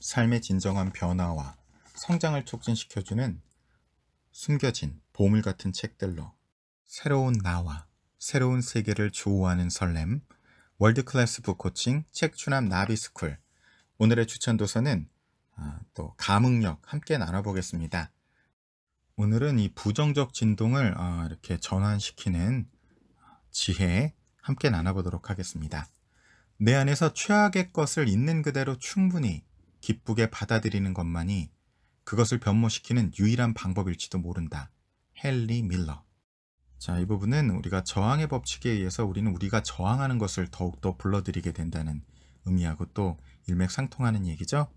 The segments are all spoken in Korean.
삶의 진정한 변화와 성장을 촉진시켜주는 숨겨진 보물 같은 책들로 새로운 나와 새로운 세계를 조우하는 설렘 월드클래스 북코칭 책추남 나비스쿨 오늘의 추천 도서는 아, 또 감흥력 함께 나눠보겠습니다. 오늘은 이 부정적 진동을 아, 이렇게 전환시키는 아, 지혜 함께 나눠보도록 하겠습니다. 내 안에서 최악의 것을 있는 그대로 충분히 기쁘게 받아들이는 것만이 그것을 변모시키는 유일한 방법일지도 모른다. 헨리 밀러. 자, 이 부분은 우리가 저항의 법칙에 의해서 우리는 우리가 저항하는 것을 더욱더 불러들이게 된다는 의미하고 또 일맥상통하는 얘기죠.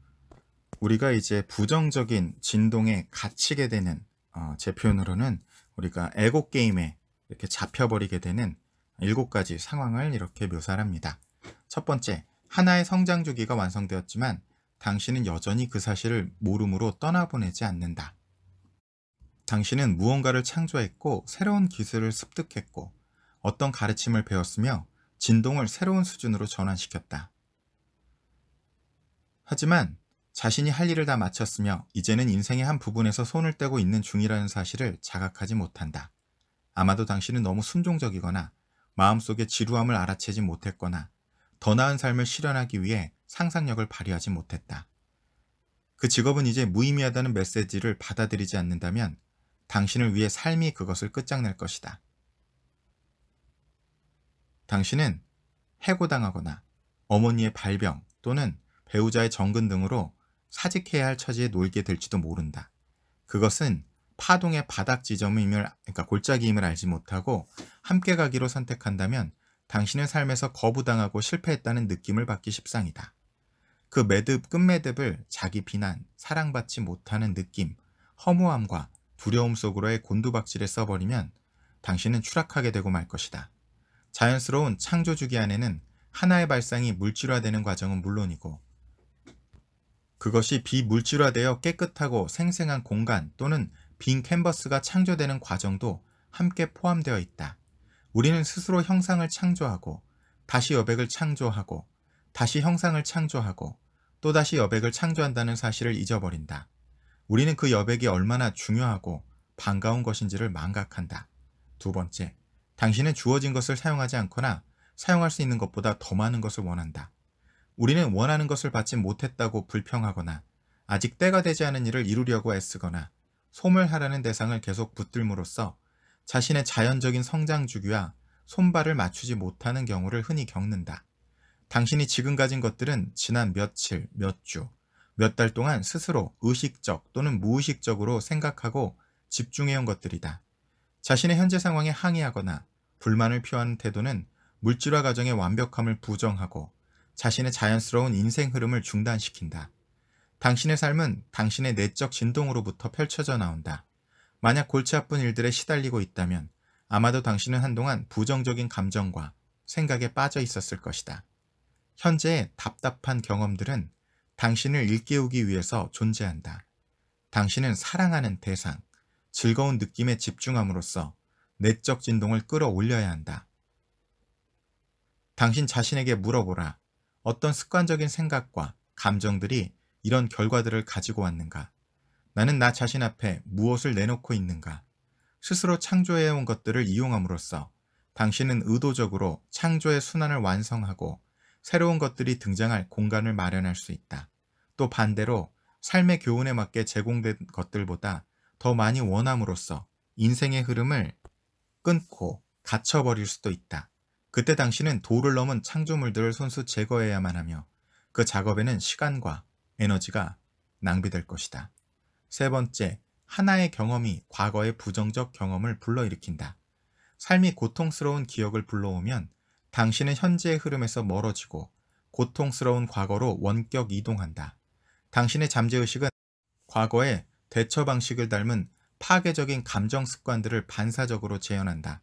우리가 이제 부정적인 진동에 갇히게 되는 어, 제 표현으로는 우리가 애고 게임에 이렇게 잡혀버리게 되는 일곱 가지 상황을 이렇게 묘사 합니다. 첫 번째, 하나의 성장 주기가 완성되었지만 당신은 여전히 그 사실을 모름으로 떠나보내지 않는다. 당신은 무언가를 창조했고 새로운 기술을 습득했고 어떤 가르침을 배웠으며 진동을 새로운 수준으로 전환시켰다. 하지만 자신이 할 일을 다 마쳤으며 이제는 인생의 한 부분에서 손을 떼고 있는 중이라는 사실을 자각하지 못한다. 아마도 당신은 너무 순종적이거나 마음속의 지루함을 알아채지 못했거나 더 나은 삶을 실현하기 위해 상상력을 발휘하지 못했다. 그 직업은 이제 무의미하다는 메시지를 받아들이지 않는다면 당신을 위해 삶이 그것을 끝장낼 것이다. 당신은 해고당하거나 어머니의 발병 또는 배우자의 정근 등으로 사직해야 할 처지에 놓이게 될지도 모른다. 그것은 파동의 바닥 지점임을 그러니까 골짜기임을 알지 못하고 함께 가기로 선택한다면 당신의 삶에서 거부당하고 실패했다는 느낌을 받기 십상이다. 그 매듭 끝매듭을 자기 비난, 사랑받지 못하는 느낌, 허무함과 두려움 속으로의 곤두박질에 써버리면 당신은 추락하게 되고 말 것이다. 자연스러운 창조 주기 안에는 하나의 발상이 물질화되는 과정은 물론이고 그것이 비물질화되어 깨끗하고 생생한 공간 또는 빈 캔버스가 창조되는 과정도 함께 포함되어 있다. 우리는 스스로 형상을 창조하고 다시 여백을 창조하고 다시 형상을 창조하고 또다시 여백을 창조한다는 사실을 잊어버린다. 우리는 그 여백이 얼마나 중요하고 반가운 것인지를 망각한다. 두 번째, 당신은 주어진 것을 사용하지 않거나 사용할 수 있는 것보다 더 많은 것을 원한다. 우리는 원하는 것을 받지 못했다고 불평하거나 아직 때가 되지 않은 일을 이루려고 애쓰거나 소멸하라는 대상을 계속 붙들므로써 자신의 자연적인 성장 주기와 손발을 맞추지 못하는 경우를 흔히 겪는다. 당신이 지금 가진 것들은 지난 며칠, 몇 주, 몇 달 동안 스스로 의식적 또는 무의식적으로 생각하고 집중해온 것들이다. 자신의 현재 상황에 항의하거나 불만을 표하는 태도는 물질화 과정의 완벽함을 부정하고 자신의 자연스러운 인생 흐름을 중단시킨다. 당신의 삶은 당신의 내적 진동으로부터 펼쳐져 나온다. 만약 골치 아픈 일들에 시달리고 있다면 아마도 당신은 한동안 부정적인 감정과 생각에 빠져 있었을 것이다. 현재의 답답한 경험들은 당신을 일깨우기 위해서 존재한다. 당신은 사랑하는 대상, 즐거운 느낌에 집중함으로써 내적 진동을 끌어올려야 한다. 당신 자신에게 물어보라. 어떤 습관적인 생각과 감정들이 이런 결과들을 가지고 왔는가? 나는 나 자신 앞에 무엇을 내놓고 있는가? 스스로 창조해온 것들을 이용함으로써 당신은 의도적으로 창조의 순환을 완성하고 새로운 것들이 등장할 공간을 마련할 수 있다. 또 반대로 삶의 교훈에 맞게 제공된 것들보다 더 많이 원함으로써 인생의 흐름을 끊고 갇혀버릴 수도 있다. 그때 당신은 도를 넘은 창조물들을 손수 제거해야만 하며 그 작업에는 시간과 에너지가 낭비될 것이다. 세 번째, 하나의 경험이 과거의 부정적 경험을 불러일으킨다. 삶이 고통스러운 기억을 불러오면 당신은 현재의 흐름에서 멀어지고 고통스러운 과거로 원격 이동한다. 당신의 잠재의식은 과거의 대처 방식을 닮은 파괴적인 감정 습관들을 반사적으로 재현한다.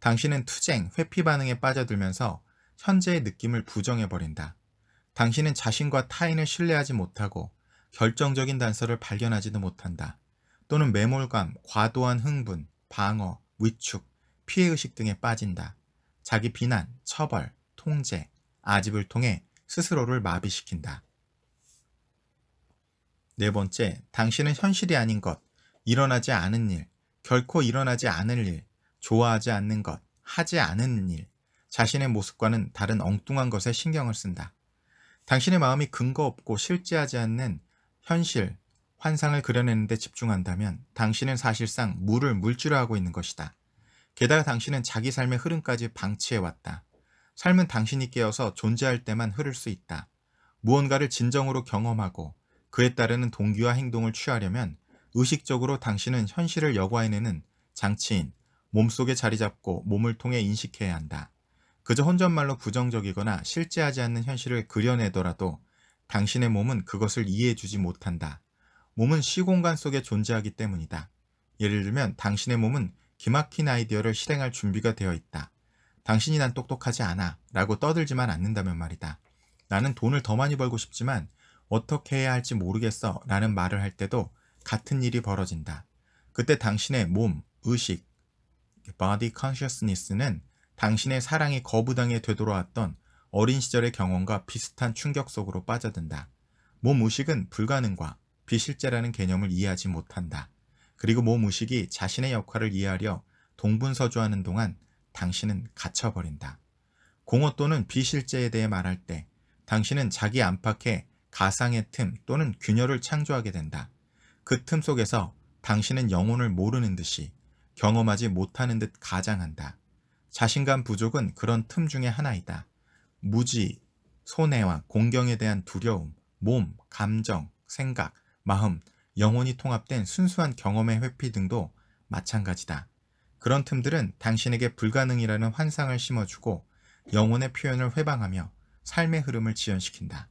당신은 투쟁, 회피 반응에 빠져들면서 현재의 느낌을 부정해버린다. 당신은 자신과 타인을 신뢰하지 못하고 결정적인 단서를 발견하지도 못한다. 또는 매몰감, 과도한 흥분, 방어, 위축, 피해의식 등에 빠진다. 자기 비난, 처벌, 통제, 아집을 통해 스스로를 마비시킨다. 네 번째, 당신은 현실이 아닌 것, 일어나지 않은 일, 결코 일어나지 않을 일, 좋아하지 않는 것, 하지 않은 일, 자신의 모습과는 다른 엉뚱한 것에 신경을 쓴다. 당신의 마음이 근거 없고 실제하지 않는 현실, 환상을 그려내는 데 집중한다면 당신은 사실상 물을 물질화하고 있는 것이다. 게다가 당신은 자기 삶의 흐름까지 방치해왔다. 삶은 당신이 깨어서 존재할 때만 흐를 수 있다. 무언가를 진정으로 경험하고 그에 따르는 동기와 행동을 취하려면 의식적으로 당신은 현실을 여과해내는 장치인 몸속에 자리잡고 몸을 통해 인식해야 한다. 그저 혼잣말로 부정적이거나 실제하지 않는 현실을 그려내더라도 당신의 몸은 그것을 이해해주지 못한다. 몸은 시공간 속에 존재하기 때문이다. 예를 들면 당신의 몸은 기막힌 아이디어를 실행할 준비가 되어 있다. 당신이 난 똑똑하지 않아 라고 떠들지만 않는다면 말이다. 나는 돈을 더 많이 벌고 싶지만 어떻게 해야 할지 모르겠어 라는 말을 할 때도 같은 일이 벌어진다. 그때 당신의 몸, 의식, body consciousness는 당신의 사랑이 거부당해 되돌아왔던 어린 시절의 경험과 비슷한 충격 속으로 빠져든다. 몸 의식은 불가능과 비실제라는 개념을 이해하지 못한다. 그리고 모 무식이 자신의 역할을 이해하려 동분서주하는 동안 당신은 갇혀버린다. 공허 또는 비실제에 대해 말할 때 당신은 자기 안팎의 가상의 틈 또는 균열을 창조하게 된다. 그 틈 속에서 당신은 영혼을 모르는 듯이 경험하지 못하는 듯 가장한다. 자신감 부족은 그런 틈 중의 하나이다. 무지, 손해와 공경에 대한 두려움, 몸, 감정, 생각, 마음, 영혼이 통합된 순수한 경험의 회피 등도 마찬가지다. 그런 틈들은 당신에게 불가능이라는 환상을 심어주고 영혼의 표현을 회방하며 삶의 흐름을 지연시킨다.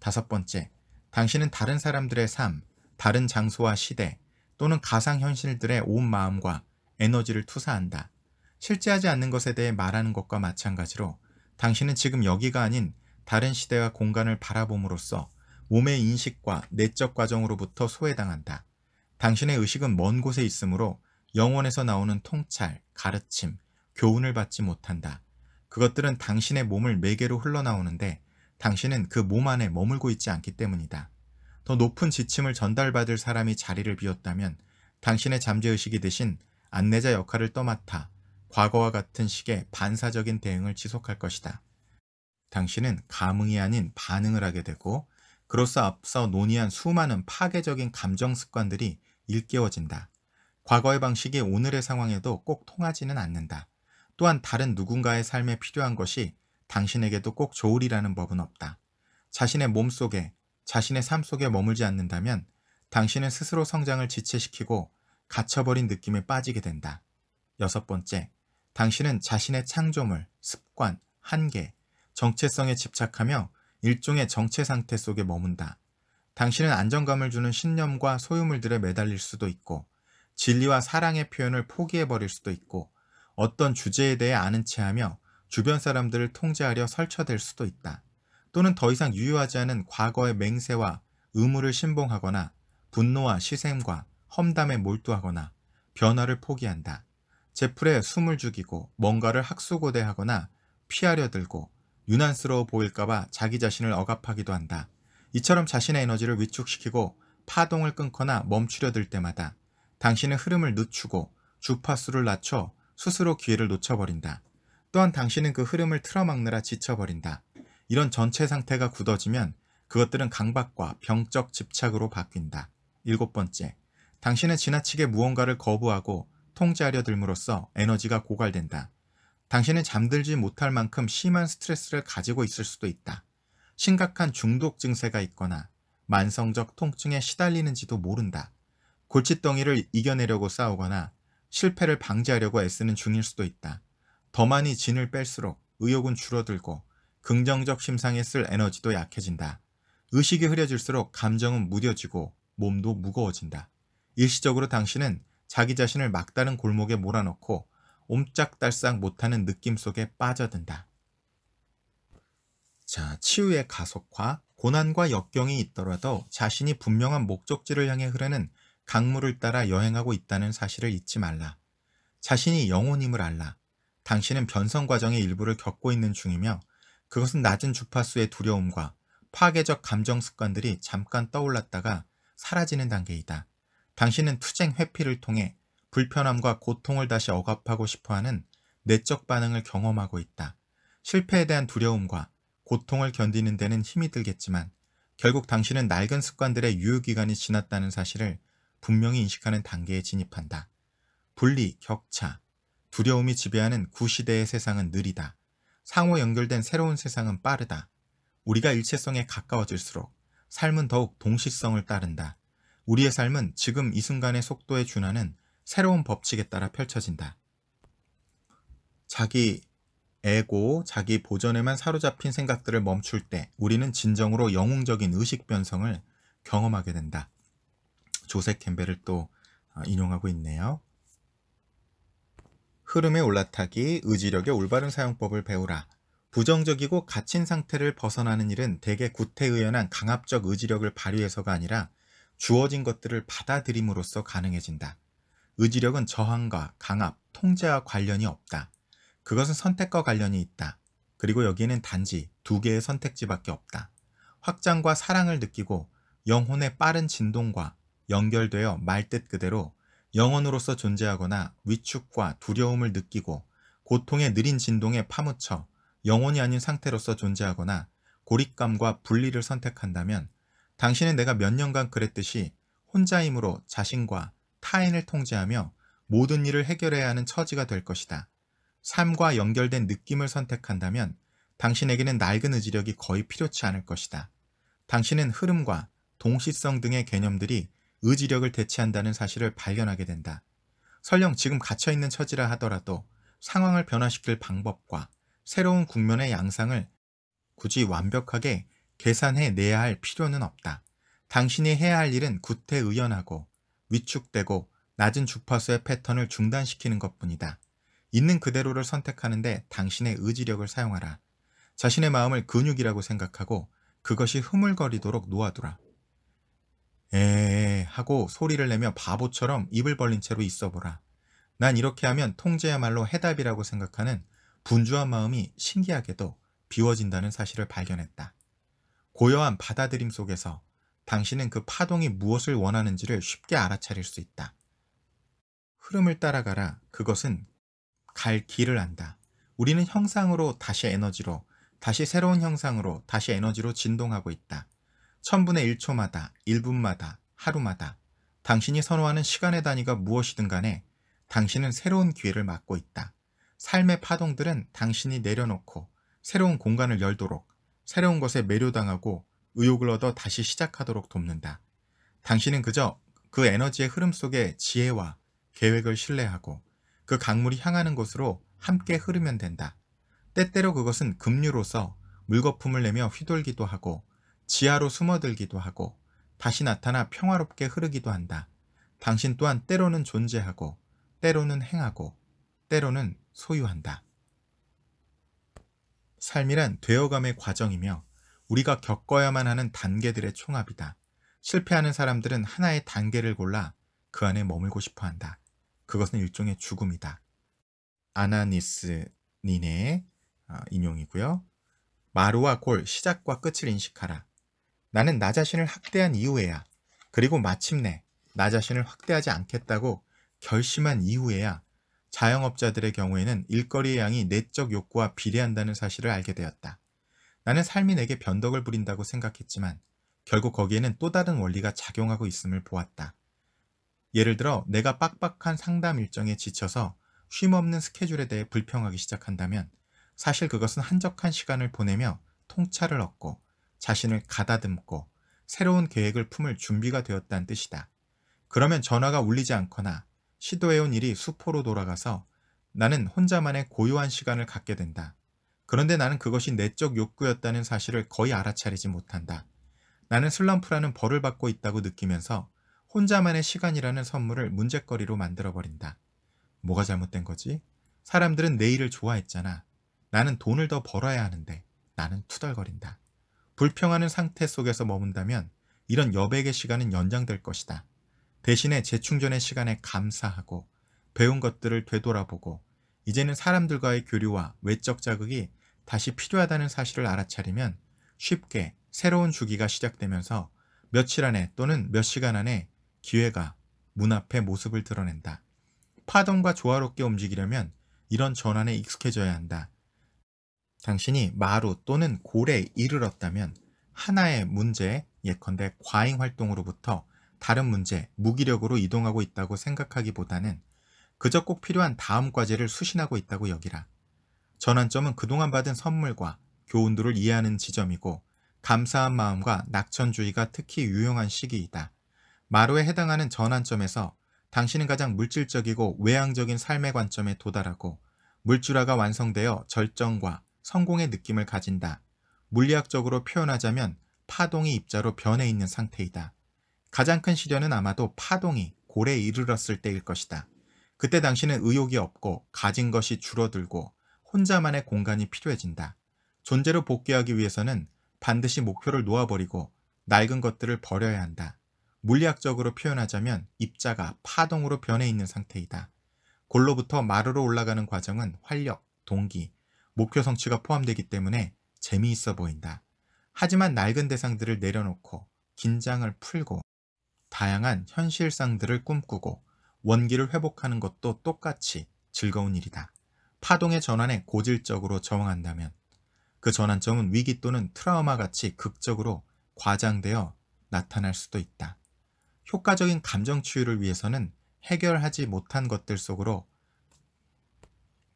다섯 번째, 당신은 다른 사람들의 삶, 다른 장소와 시대 또는 가상현실들의 온 마음과 에너지를 투사한다. 실제하지 않는 것에 대해 말하는 것과 마찬가지로 당신은 지금 여기가 아닌 다른 시대와 공간을 바라봄으로써 몸의 인식과 내적 과정으로부터 소외당한다. 당신의 의식은 먼 곳에 있으므로 영원에서 나오는 통찰, 가르침, 교훈을 받지 못한다. 그것들은 당신의 몸을 매개로 흘러나오는데 당신은 그 몸 안에 머물고 있지 않기 때문이다. 더 높은 지침을 전달받을 사람이 자리를 비웠다면 당신의 잠재의식이 대신 안내자 역할을 떠맡아 과거와 같은 식의 반사적인 대응을 지속할 것이다. 당신은 감응이 아닌 반응을 하게 되고 그로써 앞서 논의한 수많은 파괴적인 감정 습관들이 일깨워진다. 과거의 방식이 오늘의 상황에도 꼭 통하지는 않는다. 또한 다른 누군가의 삶에 필요한 것이 당신에게도 꼭 좋으리라는 법은 없다. 자신의 몸 속에, 자신의 삶 속에 머물지 않는다면 당신은 스스로 성장을 지체시키고 갇혀버린 느낌에 빠지게 된다. 여섯 번째, 당신은 자신의 창조물, 습관, 한계, 정체성에 집착하며 일종의 정체 상태 속에 머문다. 당신은 안정감을 주는 신념과 소유물들에 매달릴 수도 있고 진리와 사랑의 표현을 포기해버릴 수도 있고 어떤 주제에 대해 아는 체하며 주변 사람들을 통제하려 설쳐될 수도 있다. 또는 더 이상 유효하지 않은 과거의 맹세와 의무를 신봉하거나 분노와 시샘과 험담에 몰두하거나 변화를 포기한다. 제풀에 숨을 죽이고 뭔가를 학수고대하거나 피하려 들고 유난스러워 보일까봐 자기 자신을 억압하기도 한다. 이처럼 자신의 에너지를 위축시키고 파동을 끊거나 멈추려 들 때마다 당신의 흐름을 늦추고 주파수를 낮춰 스스로 기회를 놓쳐버린다. 또한 당신은 그 흐름을 틀어막느라 지쳐버린다. 이런 전체 상태가 굳어지면 그것들은 강박과 병적 집착으로 바뀐다. 일곱 번째, 당신은 지나치게 무언가를 거부하고 통제하려 들므로써 에너지가 고갈된다. 당신은 잠들지 못할 만큼 심한 스트레스를 가지고 있을 수도 있다. 심각한 중독 증세가 있거나 만성적 통증에 시달리는지도 모른다. 골칫덩이를 이겨내려고 싸우거나 실패를 방지하려고 애쓰는 중일 수도 있다. 더 많이 진을 뺄수록 의욕은 줄어들고 긍정적 심상에 쓸 에너지도 약해진다. 의식이 흐려질수록 감정은 무뎌지고 몸도 무거워진다. 일시적으로 당신은 자기 자신을 막다른 골목에 몰아넣고 옴짝달싹 못하는 느낌 속에 빠져든다. 자, 치유의 가속화, 고난과 역경이 있더라도 자신이 분명한 목적지를 향해 흐르는 강물을 따라 여행하고 있다는 사실을 잊지 말라. 자신이 영혼임을 알라. 당신은 변성 과정의 일부를 겪고 있는 중이며 그것은 낮은 주파수의 두려움과 파괴적 감정 습관들이 잠깐 떠올랐다가 사라지는 단계이다. 당신은 투쟁 회피를 통해 불편함과 고통을 다시 억압하고 싶어하는 내적 반응을 경험하고 있다. 실패에 대한 두려움과 고통을 견디는 데는 힘이 들겠지만 결국 당신은 낡은 습관들의 유효기간이 지났다는 사실을 분명히 인식하는 단계에 진입한다. 분리, 격차, 두려움이 지배하는 구시대의 세상은 느리다. 상호 연결된 새로운 세상은 빠르다. 우리가 일체성에 가까워질수록 삶은 더욱 동시성을 따른다. 우리의 삶은 지금 이 순간의 속도에 준하는 새로운 법칙에 따라 펼쳐진다. 자기 에고, 자기 보전에만 사로잡힌 생각들을 멈출 때 우리는 진정으로 영웅적인 의식 변성을 경험하게 된다. 조셉 캠벨을 또 어, 인용하고 있네요. 흐름에 올라타기, 의지력의 올바른 사용법을 배우라. 부정적이고 갇힌 상태를 벗어나는 일은 대개 구태의연한 강압적 의지력을 발휘해서가 아니라 주어진 것들을 받아들임으로써 가능해진다. 의지력은 저항과 강압, 통제와 관련이 없다. 그것은 선택과 관련이 있다. 그리고 여기에는 단지 두 개의 선택지밖에 없다. 확장과 사랑을 느끼고 영혼의 빠른 진동과 연결되어 말뜻 그대로 영혼으로서 존재하거나 위축과 두려움을 느끼고 고통의 느린 진동에 파묻혀 영혼이 아닌 상태로서 존재하거나 고립감과 분리를 선택한다면 당신은 내가 몇 년간 그랬듯이 혼자이므로 자신과 타인을 통제하며 모든 일을 해결해야 하는 처지가 될 것이다. 삶과 연결된 느낌을 선택한다면 당신에게는 낡은 의지력이 거의 필요치 않을 것이다. 당신은 흐름과 동시성 등의 개념들이 의지력을 대체한다는 사실을 발견하게 된다. 설령 지금 갇혀있는 처지라 하더라도 상황을 변화시킬 방법과 새로운 국면의 양상을 굳이 완벽하게 계산해 내야 할 필요는 없다. 당신이 해야 할 일은 구태의연하고 위축되고 낮은 주파수의 패턴을 중단시키는 것뿐이다. 있는 그대로를 선택하는데 당신의 의지력을 사용하라. 자신의 마음을 근육이라고 생각하고 그것이 흐물거리도록 놓아두라. 에에 하고 소리를 내며 바보처럼 입을 벌린 채로 있어보라. 난 이렇게 하면 통제야말로 해답이라고 생각하는 분주한 마음이 신기하게도 비워진다는 사실을 발견했다. 고요한 받아들임 속에서 당신은 그 파동이 무엇을 원하는지를 쉽게 알아차릴 수 있다. 흐름을 따라가라. 그것은 갈 길을 안다. 우리는 형상으로 다시 에너지로, 다시 새로운 형상으로, 다시 에너지로 진동하고 있다. 천분의 1초마다, 1분마다, 하루마다 당신이 선호하는 시간의 단위가 무엇이든 간에 당신은 새로운 기회를 맞고 있다. 삶의 파동들은 당신이 내려놓고 새로운 공간을 열도록 새로운 것에 매료당하고 의욕을 얻어 다시 시작하도록 돕는다. 당신은 그저 그 에너지의 흐름 속에 지혜와 계획을 신뢰하고 그 강물이 향하는 곳으로 함께 흐르면 된다. 때때로 그것은 급류로서 물거품을 내며 휘돌기도 하고 지하로 숨어들기도 하고 다시 나타나 평화롭게 흐르기도 한다. 당신 또한 때로는 존재하고 때로는 행하고 때로는 소유한다. 삶이란 되어감의 과정이며 우리가 겪어야만 하는 단계들의 총합이다. 실패하는 사람들은 하나의 단계를 골라 그 안에 머물고 싶어 한다. 그것은 일종의 죽음이다. 아나니스 니네의 어, 인용이고요. 마루와 골, 시작과 끝을 인식하라. 나는 나 자신을 학대한 이후에야, 그리고 마침내 나 자신을 학대하지 않겠다고 결심한 이후에야 자영업자들의 경우에는 일거리의 양이 내적 욕구와 비례한다는 사실을 알게 되었다. 나는 삶이 내게 변덕을 부린다고 생각했지만 결국 거기에는 또 다른 원리가 작용하고 있음을 보았다. 예를 들어 내가 빡빡한 상담 일정에 지쳐서 쉼없는 스케줄에 대해 불평하기 시작한다면 사실 그것은 한적한 시간을 보내며 통찰을 얻고 자신을 가다듬고 새로운 계획을 품을 준비가 되었다는 뜻이다. 그러면 전화가 울리지 않거나 시도해온 일이 수포로 돌아가서 나는 혼자만의 고요한 시간을 갖게 된다. 그런데 나는 그것이 내적 욕구였다는 사실을 거의 알아차리지 못한다. 나는 슬럼프라는 벌을 받고 있다고 느끼면서 혼자만의 시간이라는 선물을 문제거리로 만들어버린다. 뭐가 잘못된 거지? 사람들은 내 일을 좋아했잖아. 나는 돈을 더 벌어야 하는데 나는 투덜거린다. 불평하는 상태 속에서 머문다면 이런 여백의 시간은 연장될 것이다. 대신에 재충전의 시간에 감사하고 배운 것들을 되돌아보고 이제는 사람들과의 교류와 외적 자극이 다시 필요하다는 사실을 알아차리면 쉽게 새로운 주기가 시작되면서 며칠 안에 또는 몇 시간 안에 기회가 문 앞에 모습을 드러낸다. 파동과 조화롭게 움직이려면 이런 전환에 익숙해져야 한다. 당신이 마루 또는 고래에 이르렀다면 하나의 문제, 예컨대 과잉 활동으로부터 다른 문제, 무기력으로 이동하고 있다고 생각하기보다는 그저 꼭 필요한 다음 과제를 수신하고 있다고 여기라. 전환점은 그동안 받은 선물과 교훈들을 이해하는 지점이고 감사한 마음과 낙천주의가 특히 유용한 시기이다. 마루에 해당하는 전환점에서 당신은 가장 물질적이고 외향적인 삶의 관점에 도달하고 물질화가 완성되어 절정과 성공의 느낌을 가진다. 물리학적으로 표현하자면 파동이 입자로 변해 있는 상태이다. 가장 큰 시련은 아마도 파동이 골에 이르렀을 때일 것이다. 그때 당신은 의욕이 없고 가진 것이 줄어들고 혼자만의 공간이 필요해진다. 존재로 복귀하기 위해서는 반드시 목표를 놓아버리고 낡은 것들을 버려야 한다. 물리학적으로 표현하자면 입자가 파동으로 변해 있는 상태이다. 골로부터 마루로 올라가는 과정은 활력, 동기, 목표 성취가 포함되기 때문에 재미있어 보인다. 하지만 낡은 대상들을 내려놓고 긴장을 풀고 다양한 현실상들을 꿈꾸고 원기를 회복하는 것도 똑같이 즐거운 일이다. 파동의 전환에 고질적으로 저항한다면 그 전환점은 위기 또는 트라우마 같이 극적으로 과장되어 나타날 수도 있다. 효과적인 감정 치유를 위해서는 해결하지 못한 것들 속으로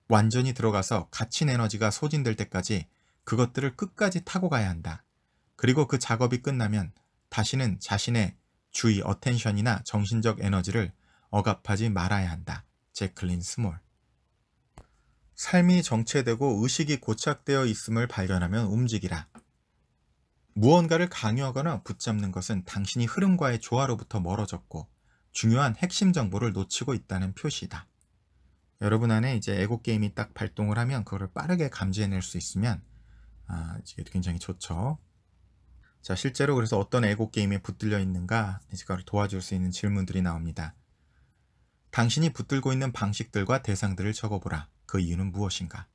완전히 들어가서 갇힌 에너지가 소진될 때까지 그것들을 끝까지 타고 가야 한다. 그리고 그 작업이 끝나면 다시는 자신의 주의 어텐션이나 정신적 에너지를 억압하지 말아야 한다. 제클린 스몰 삶이 정체되고 의식이 고착되어 있음을 발견하면 움직이라. 무언가를 강요하거나 붙잡는 것은 당신이 흐름과의 조화로부터 멀어졌고 중요한 핵심 정보를 놓치고 있다는 표시다. 여러분 안에 이제 에고 게임이 딱 발동을 하면 그거를 빠르게 감지해낼 수 있으면 아, 이게 굉장히 좋죠. 자, 실제로 그래서 어떤 에고 게임에 붙들려 있는가 이제 그걸 도와줄 수 있는 질문들이 나옵니다. 당신이 붙들고 있는 방식들과 대상들을 적어보라. 그 이유는 무엇인가?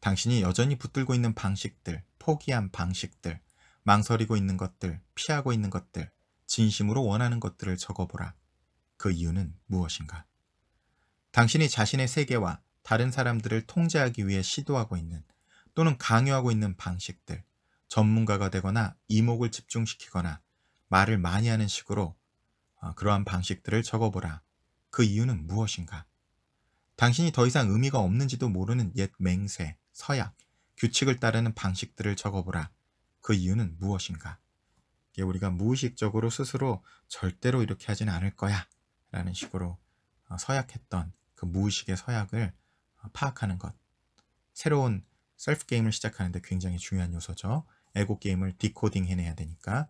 당신이 여전히 붙들고 있는 방식들, 포기한 방식들, 망설이고 있는 것들, 피하고 있는 것들, 진심으로 원하는 것들을 적어보라. 그 이유는 무엇인가? 당신이 자신의 세계와 다른 사람들을 통제하기 위해 시도하고 있는 또는 강요하고 있는 방식들, 전문가가 되거나 이목을 집중시키거나 말을 많이 하는 식으로 어, 그러한 방식들을 적어보라. 그 이유는 무엇인가? 당신이 더 이상 의미가 없는지도 모르는 옛 맹세, 서약, 규칙을 따르는 방식들을 적어보라. 그 이유는 무엇인가? 우리가 무의식적으로 스스로 절대로 이렇게 하진 않을 거야 라는 식으로 어, 서약했던 그 무의식의 서약을 어, 파악하는 것 새로운 셀프 게임을 시작하는데 굉장히 중요한 요소죠 에고 게임을 디코딩 해내야 되니까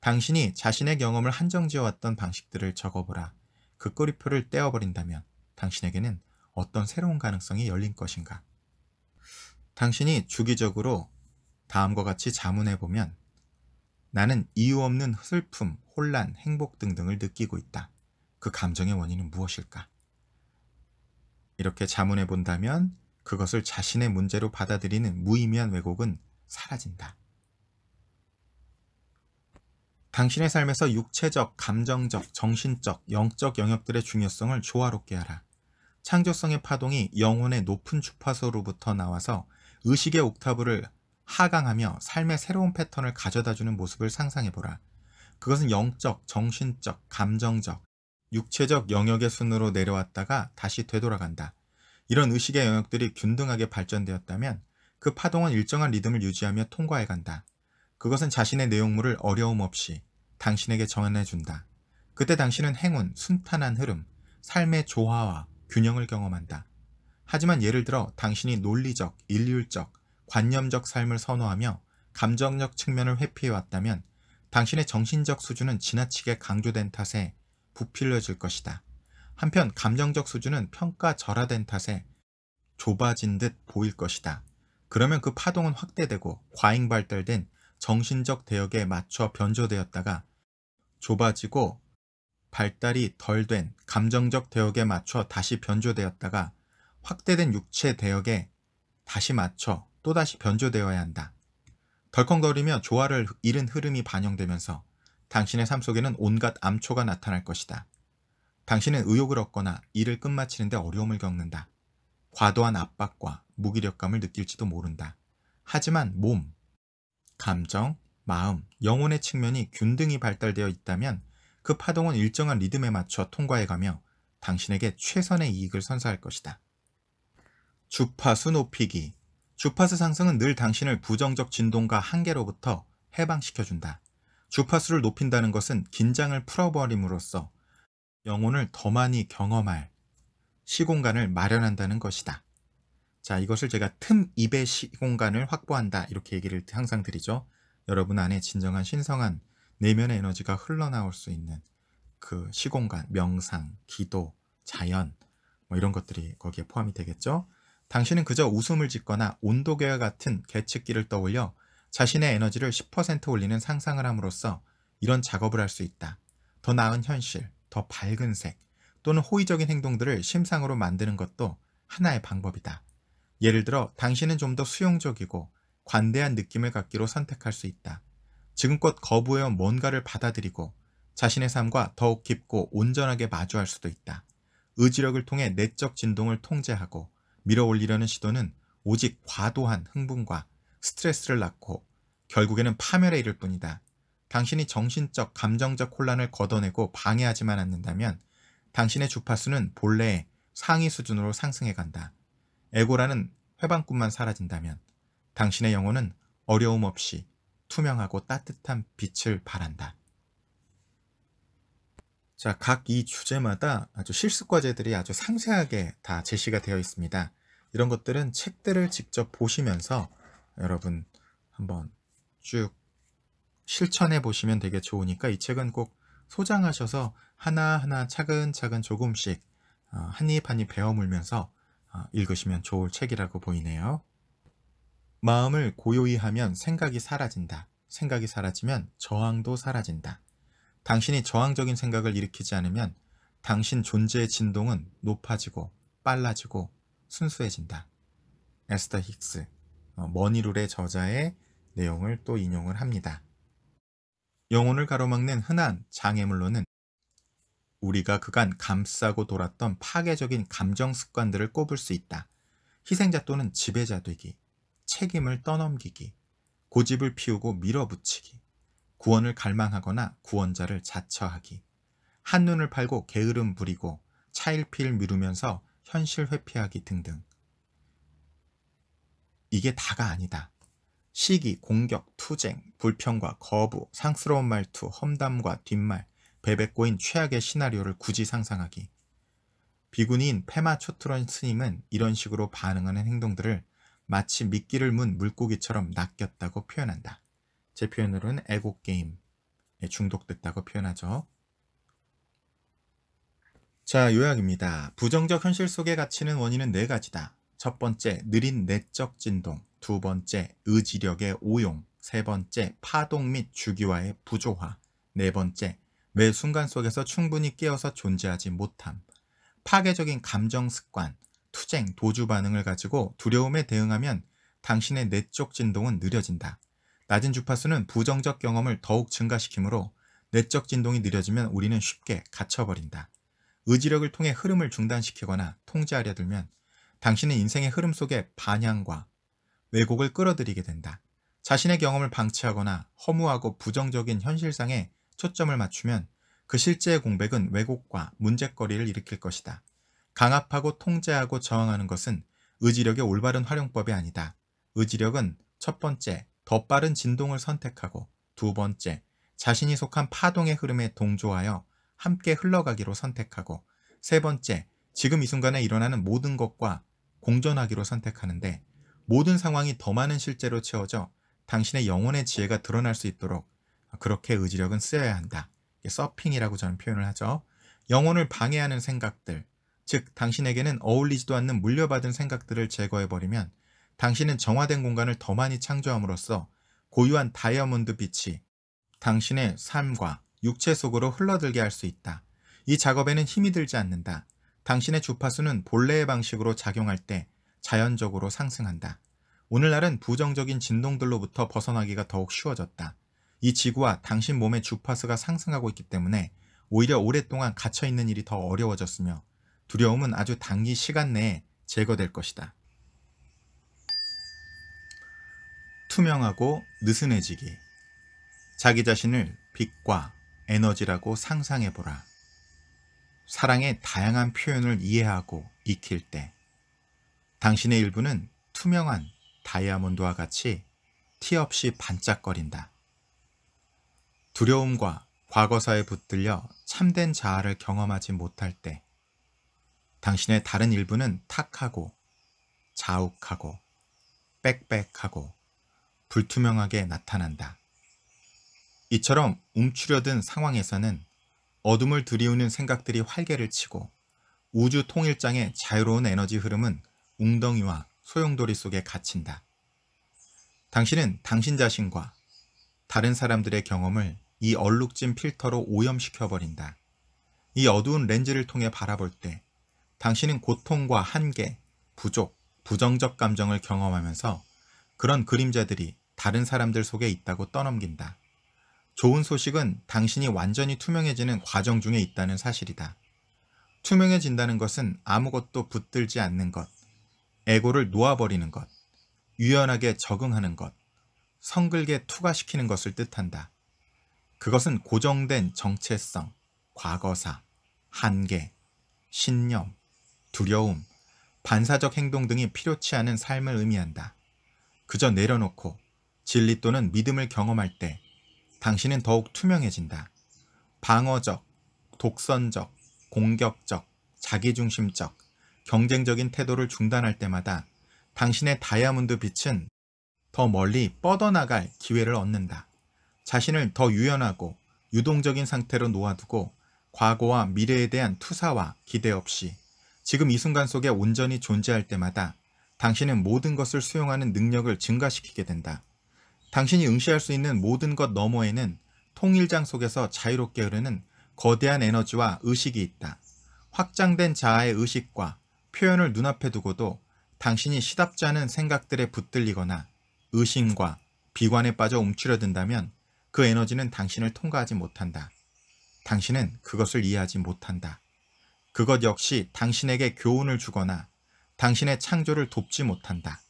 당신이 자신의 경험을 한정지어왔던 방식들을 적어보라 그 꼬리표를 떼어버린다면 당신에게는 어떤 새로운 가능성이 열린 것인가? 당신이 주기적으로 다음과 같이 자문해 보면 나는 이유 없는 슬픔, 혼란, 행복 등등을 느끼고 있다. 그 감정의 원인은 무엇일까? 이렇게 자문해 본다면 그것을 자신의 문제로 받아들이는 무의미한 왜곡은 사라진다. 당신의 삶에서 육체적, 감정적, 정신적, 영적 영역들의 중요성을 조화롭게 하라. 창조성의 파동이 영혼의 높은 주파수로부터 나와서 의식의 옥타브를 하강하며 삶의 새로운 패턴을 가져다주는 모습을 상상해보라. 그것은 영적, 정신적, 감정적, 육체적 영역의 순으로 내려왔다가 다시 되돌아간다. 이런 의식의 영역들이 균등하게 발전되었다면 그 파동은 일정한 리듬을 유지하며 통과해간다. 그것은 자신의 내용물을 어려움 없이 당신에게 정해준다. 그때 당신은 행운, 순탄한 흐름, 삶의 조화와 균형을 경험한다. 하지만 예를 들어 당신이 논리적, 인률적, 관념적 삶을 선호하며 감정적 측면을 회피해왔다면 당신의 정신적 수준은 지나치게 강조된 탓에 부풀려질 것이다. 한편 감정적 수준은 평가절하된 탓에 좁아진 듯 보일 것이다. 그러면 그 파동은 확대되고 과잉 발달된 정신적 대역에 맞춰 변조되었다가 좁아지고 발달이 덜 된 감정적 대역에 맞춰 다시 변조되었다가 확대된 육체 대역에 다시 맞춰 또다시 변조되어야 한다. 덜컹거리며 조화를 잃은 흐름이 반영되면서 당신의 삶 속에는 온갖 암초가 나타날 것이다. 당신은 의욕을 얻거나 일을 끝마치는데 어려움을 겪는다. 과도한 압박과 무기력감을 느낄지도 모른다. 하지만 몸, 감정, 마음, 영혼의 측면이 균등히 발달되어 있다면 그 파동은 일정한 리듬에 맞춰 통과해가며 당신에게 최선의 이익을 선사할 것이다. 주파수 높이기 주파수 상승은 늘 당신을 부정적 진동과 한계로부터 해방시켜준다. 주파수를 높인다는 것은 긴장을 풀어버림으로써 영혼을 더 많이 경험할 시공간을 마련한다는 것이다. 자, 이것을 제가 틈 입의 시공간을 확보한다. 이렇게 얘기를 항상 드리죠. 여러분 안에 진정한 신성한 내면의 에너지가 흘러나올 수 있는 그 시공간, 명상, 기도, 자연, 뭐 이런 것들이 거기에 포함이 되겠죠. 당신은 그저 웃음을 짓거나 온도계와 같은 계측기를 떠올려 자신의 에너지를 10% 올리는 상상을 함으로써 이런 작업을 할 수 있다. 더 나은 현실, 더 밝은 색, 또는 호의적인 행동들을 심상으로 만드는 것도 하나의 방법이다. 예를 들어 당신은 좀 더 수용적이고 관대한 느낌을 갖기로 선택할 수 있다. 지금껏 거부해온 뭔가를 받아들이고 자신의 삶과 더욱 깊고 온전하게 마주할 수도 있다. 의지력을 통해 내적 진동을 통제하고 밀어올리려는 시도는 오직 과도한 흥분과 스트레스를 낳고 결국에는 파멸에 이를 뿐이다. 당신이 정신적, 감정적 혼란을 걷어내고 방해하지만 않는다면 당신의 주파수는 본래의 상위 수준으로 상승해 간다. 에고라는 회방꿈만 사라진다면 당신의 영혼은 어려움 없이 투명하고 따뜻한 빛을 바란다. 자, 각 이 주제마다 아주 실습 과제들이 아주 상세하게 다 제시가 되어 있습니다. 이런 것들은 책들을 직접 보시면서 여러분 한번 쭉 실천해 보시면 되게 좋으니까 이 책은 꼭 소장하셔서 하나하나 차근차근 조금씩 어, 한입 한입 베어 물면서 아, 읽으시면 좋을 책이라고 보이네요. 마음을 고요히 하면 생각이 사라진다. 생각이 사라지면 저항도 사라진다. 당신이 저항적인 생각을 일으키지 않으면 당신 존재의 진동은 높아지고 빨라지고 순수해진다. 에스터 힉스, 어, 머니룰의 저자의 내용을 또 인용을 합니다. 영혼을 가로막는 흔한 장애물로는 우리가 그간 감싸고 돌았던 파괴적인 감정 습관들을 꼽을 수 있다. 희생자 또는 지배자 되기, 책임을 떠넘기기, 고집을 피우고 밀어붙이기, 구원을 갈망하거나 구원자를 자처하기, 한눈을 팔고 게으름 부리고 차일피일 미루면서 현실 회피하기 등등. 이게 다가 아니다. 시기, 공격, 투쟁, 불평과 거부, 상스러운 말투, 험담과 뒷말, 베베꼬인 최악의 시나리오를 굳이 상상하기. 비군인 페마 초트런 스님은 이런 식으로 반응하는 행동들을 마치 미끼를 문 물고기처럼 낚였다고 표현한다. 제 표현으로는 애고게임에 중독됐다고 표현하죠. 자, 요약입니다. 부정적 현실 속에 갇히는 원인은 네 가지다. 첫 번째, 느린 내적 진동. 두 번째, 의지력의 오용. 세 번째, 파동 및주기와의 부조화. 네 번째, 매 순간 속에서 충분히 깨어서 존재하지 못함, 파괴적인 감정 습관, 투쟁, 도주 반응을 가지고 두려움에 대응하면 당신의 내적 진동은 느려진다. 낮은 주파수는 부정적 경험을 더욱 증가시키므로 내적 진동이 느려지면 우리는 쉽게 갇혀버린다. 의지력을 통해 흐름을 중단시키거나 통제하려 들면 당신은 인생의 흐름 속에 반향과 왜곡을 끌어들이게 된다. 자신의 경험을 방치하거나 허무하고 부정적인 현실상의 초점을 맞추면 그 실제의 공백은 왜곡과 문제거리를 일으킬 것이다. 강압하고 통제하고 저항하는 것은 의지력의 올바른 활용법이 아니다. 의지력은 첫 번째, 더 빠른 진동을 선택하고 두 번째, 자신이 속한 파동의 흐름에 동조하여 함께 흘러가기로 선택하고 세 번째, 지금 이 순간에 일어나는 모든 것과 공존하기로 선택하는데 모든 상황이 더 많은 실제로 채워져 당신의 영혼의 지혜가 드러날 수 있도록 그렇게 의지력은 쓰여야 한다. 서핑이라고 저는 표현을 하죠. 영혼을 방해하는 생각들, 즉 당신에게는 어울리지도 않는 물려받은 생각들을 제거해버리면 당신은 정화된 공간을 더 많이 창조함으로써 고유한 다이아몬드 빛이 당신의 삶과 육체 속으로 흘러들게 할 수 있다. 이 작업에는 힘이 들지 않는다. 당신의 주파수는 본래의 방식으로 작용할 때 자연적으로 상승한다. 오늘날은 부정적인 진동들로부터 벗어나기가 더욱 쉬워졌다. 이 지구와 당신 몸의 주파수가 상승하고 있기 때문에 오히려 오랫동안 갇혀 있는 일이 더 어려워졌으며 두려움은 아주 단기 시간 내에 제거될 것이다. 투명하고 느슨해지기. 자기 자신을 빛과 에너지라고 상상해보라. 사랑의 다양한 표현을 이해하고 익힐 때 당신의 일부는 투명한 다이아몬드와 같이 티 없이 반짝거린다. 두려움과 과거사에 붙들려 참된 자아를 경험하지 못할 때 당신의 다른 일부는 탁하고 자욱하고 빽빽하고 불투명하게 나타난다. 이처럼 움츠려든 상황에서는 어둠을 들이우는 생각들이 활개를 치고 우주 통일장의 자유로운 에너지 흐름은 웅덩이와 소용돌이 속에 갇힌다. 당신은 당신 자신과 다른 사람들의 경험을 이 얼룩진 필터로 오염시켜버린다. 이 어두운 렌즈를 통해 바라볼 때 당신은 고통과 한계, 부족, 부정적 감정을 경험하면서 그런 그림자들이 다른 사람들 속에 있다고 떠넘긴다. 좋은 소식은 당신이 완전히 투명해지는 과정 중에 있다는 사실이다. 투명해진다는 것은 아무것도 붙들지 않는 것, 에고를 놓아버리는 것, 유연하게 적응하는 것, 성글게 투과시키는 것을 뜻한다. 그것은 고정된 정체성, 과거사, 한계, 신념, 두려움, 반사적 행동 등이 필요치 않은 삶을 의미한다. 그저 내려놓고 진리 또는 믿음을 경험할 때 당신은 더욱 투명해진다. 방어적, 독선적, 공격적, 자기중심적, 경쟁적인 태도를 중단할 때마다 당신의 다이아몬드 빛은 더 멀리 뻗어나갈 기회를 얻는다. 자신을 더 유연하고 유동적인 상태로 놓아두고 과거와 미래에 대한 투사와 기대 없이 지금 이 순간 속에 온전히 존재할 때마다 당신은 모든 것을 수용하는 능력을 증가시키게 된다. 당신이 응시할 수 있는 모든 것 너머에는 통일장 속에서 자유롭게 흐르는 거대한 에너지와 의식이 있다. 확장된 자아의 의식과 표현을 눈앞에 두고도 당신이 시답지 않은 생각들에 붙들리거나 의심과 비관에 빠져 움츠려든다면 그 에너지는 당신을 통과하지 못한다. 당신은 그것을 이해하지 못한다. 그것 역시 당신에게 교훈을 주거나 당신의 창조를 돕지 못한다.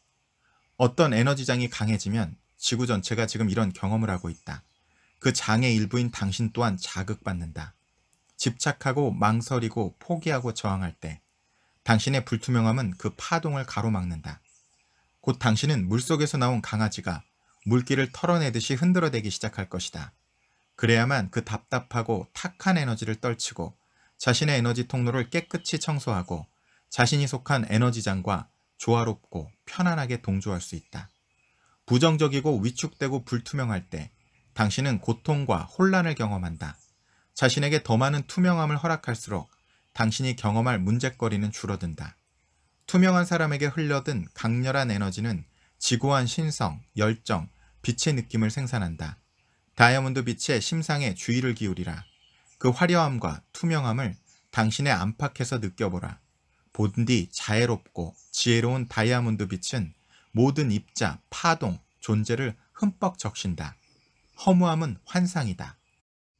어떤 에너지장이 강해지면 지구 전체가 지금 이런 경험을 하고 있다. 그 장의 일부인 당신 또한 자극받는다. 집착하고 망설이고 포기하고 저항할 때 당신의 불투명함은 그 파동을 가로막는다. 곧 당신은 물속에서 나온 강아지가 물기를 털어내듯이 흔들어대기 시작할 것이다. 그래야만 그 답답하고 탁한 에너지를 떨치고 자신의 에너지 통로를 깨끗이 청소하고 자신이 속한 에너지장과 조화롭고 편안하게 동조할 수 있다. 부정적이고 위축되고 불투명할 때 당신은 고통과 혼란을 경험한다. 자신에게 더 많은 투명함을 허락할수록 당신이 경험할 문제거리는 줄어든다. 투명한 사람에게 흘려든 강렬한 에너지는 지고한 신성, 열정, 빛의 느낌을 생산한다. 다이아몬드 빛의 심상에 주의를 기울이라. 그 화려함과 투명함을 당신의 안팎에서 느껴보라. 본뒤 자애롭고 지혜로운 다이아몬드 빛은 모든 입자, 파동, 존재를 흠뻑 적신다. 허무함은 환상이다.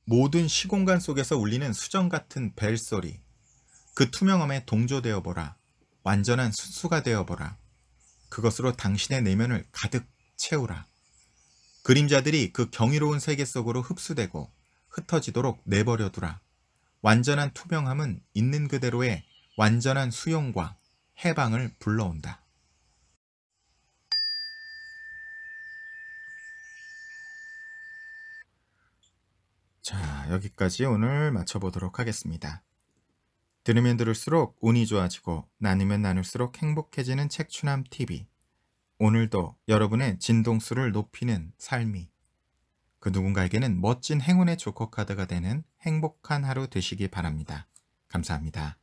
모든 시공간 속에서 울리는 수정 같은 벨소리. 그 투명함에 동조되어 보라. 완전한 순수가 되어 보라. 그것으로 당신의 내면을 가득 채우라. 그림자들이 그 경이로운 세계 속으로 흡수되고 흩어지도록 내버려두라. 완전한 투명함은 있는 그대로의 완전한 수용과 해방을 불러온다. 자, 여기까지 오늘 마쳐보도록 하겠습니다. 들으면 들을수록 운이 좋아지고 나누면 나눌수록 행복해지는 책추남 TV. 오늘도 여러분의 진동수를 높이는 삶이 그 누군가에게는 멋진 행운의 조커 카드가 되는 행복한 하루 되시기 바랍니다. 감사합니다.